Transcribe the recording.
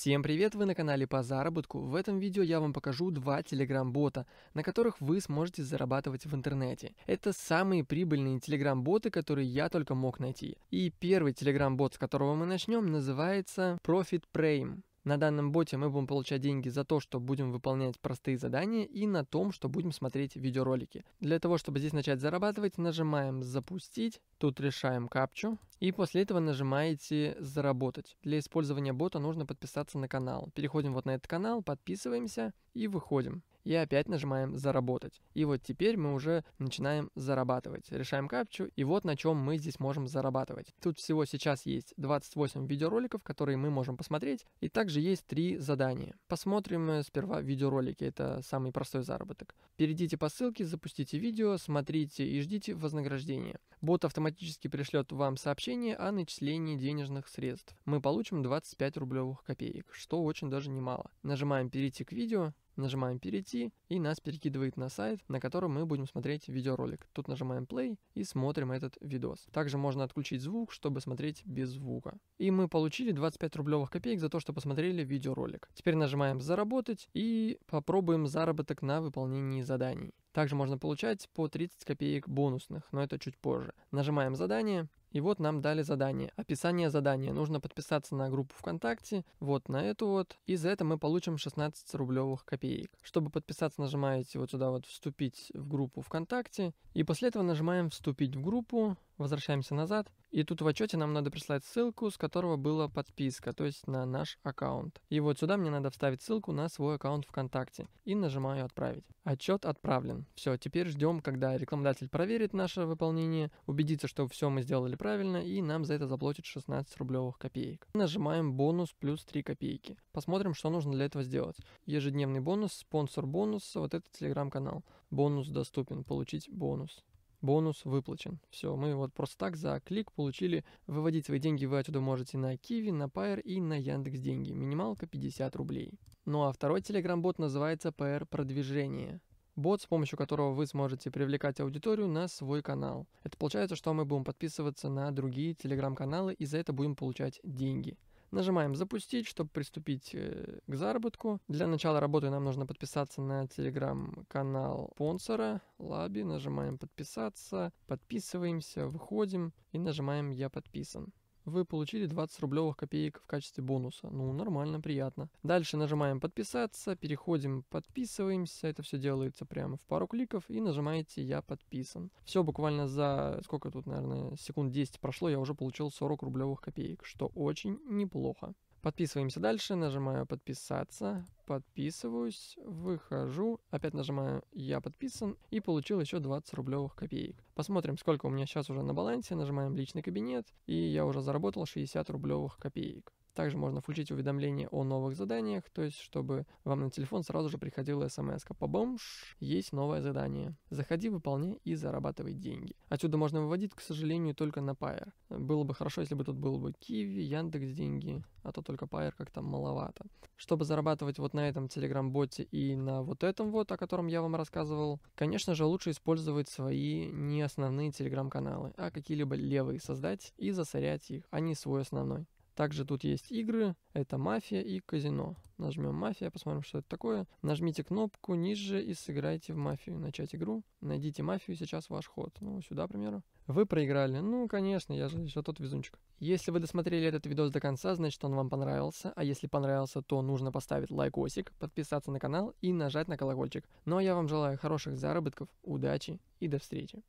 Всем привет, вы на канале по заработку. В этом видео я вам покажу два телеграм-бота, на которых вы сможете зарабатывать в интернете. Это самые прибыльные телеграм-боты, которые я только мог найти. И первый телеграм-бот, с которого мы начнем, называется Profit Prime. На данном боте мы будем получать деньги за то, что будем выполнять простые задания и на том, что будем смотреть видеоролики. Для того, чтобы здесь начать зарабатывать, нажимаем «Запустить», тут решаем капчу и после этого нажимаете «Заработать». Для использования бота нужно подписаться на канал. Переходим вот на этот канал, подписываемся и выходим и опять нажимаем «Заработать». И вот теперь мы уже начинаем зарабатывать. Решаем капчу, и вот на чем мы здесь можем зарабатывать. Тут всего сейчас есть 28 видеороликов, которые мы можем посмотреть, и также есть три задания. Посмотрим э, сперва видеоролики, это самый простой заработок. Перейдите по ссылке, запустите видео, смотрите и ждите вознаграждения. Бот автоматически пришлет вам сообщение о начислении денежных средств. Мы получим 25 рублевых копеек, что очень даже немало. Нажимаем «Перейти к видео», Нажимаем «Перейти» и нас перекидывает на сайт, на котором мы будем смотреть видеоролик. Тут нажимаем play и смотрим этот видос. Также можно отключить звук, чтобы смотреть без звука. И мы получили 25 рублевых копеек за то, что посмотрели видеоролик. Теперь нажимаем «Заработать» и попробуем заработок на выполнении заданий. Также можно получать по 30 копеек бонусных, но это чуть позже. Нажимаем задание и вот нам дали задание. Описание задания. Нужно подписаться на группу ВКонтакте, вот на эту вот. И за это мы получим 16 рублевых копеек. Чтобы подписаться, нажимаете вот сюда вот «Вступить в группу ВКонтакте». И после этого нажимаем «Вступить в группу». Возвращаемся назад. И тут в отчете нам надо прислать ссылку, с которого была подписка, то есть на наш аккаунт. И вот сюда мне надо вставить ссылку на свой аккаунт ВКонтакте. И нажимаю «Отправить». Отчет отправлен. Все, теперь ждем, когда рекламодатель проверит наше выполнение, убедится, что все мы сделали правильно, и нам за это заплатит 16 рублевых копеек. Нажимаем «Бонус плюс 3 копейки». Посмотрим, что нужно для этого сделать. Ежедневный бонус, спонсор бонус, вот этот телеграм-канал. Бонус доступен, получить бонус. Бонус выплачен. Все, мы вот просто так за клик получили. Выводить свои деньги вы отсюда можете на Киви, на Pair и на Яндекс Деньги. Минималка 50 рублей. Ну а второй телеграм-бот называется PR Продвижение. Бот, с помощью которого вы сможете привлекать аудиторию на свой канал. Это получается, что мы будем подписываться на другие телеграм-каналы и за это будем получать деньги. Нажимаем «Запустить», чтобы приступить э, к заработку. Для начала работы нам нужно подписаться на телеграм-канал спонсора Лаби. Нажимаем «Подписаться», подписываемся, выходим и нажимаем «Я подписан» вы получили 20 рублевых копеек в качестве бонуса. Ну, нормально, приятно. Дальше нажимаем подписаться, переходим, подписываемся. Это все делается прямо в пару кликов и нажимаете «Я подписан». Все буквально за, сколько тут, наверное, секунд 10 прошло, я уже получил 40 рублевых копеек, что очень неплохо. Подписываемся дальше, нажимаю подписаться, подписываюсь, выхожу, опять нажимаю «Я подписан» и получил еще 20 рублевых копеек. Посмотрим, сколько у меня сейчас уже на балансе, нажимаем «Личный кабинет» и я уже заработал 60 рублевых копеек. Также можно включить уведомления о новых заданиях, то есть чтобы вам на телефон сразу же приходила смс -ка. Побомж, есть новое задание. Заходи, выполняй и зарабатывай деньги. Отсюда можно выводить, к сожалению, только на Pair. Было бы хорошо, если бы тут был бы Kiwi, Яндекс деньги, а то только Pair как-то маловато. Чтобы зарабатывать вот на этом Telegram-боте и на вот этом вот, о котором я вам рассказывал, конечно же, лучше использовать свои не основные Telegram-каналы, а какие-либо левые создать и засорять их, а не свой основной. Также тут есть игры, это мафия и казино. Нажмем мафия, посмотрим, что это такое. Нажмите кнопку ниже и сыграйте в мафию. Начать игру. Найдите мафию, сейчас ваш ход. Ну, сюда, к примеру. Вы проиграли. Ну, конечно, я же еще тот везунчик. Если вы досмотрели этот видос до конца, значит он вам понравился. А если понравился, то нужно поставить лайкосик, подписаться на канал и нажать на колокольчик. Ну а я вам желаю хороших заработков, удачи и до встречи.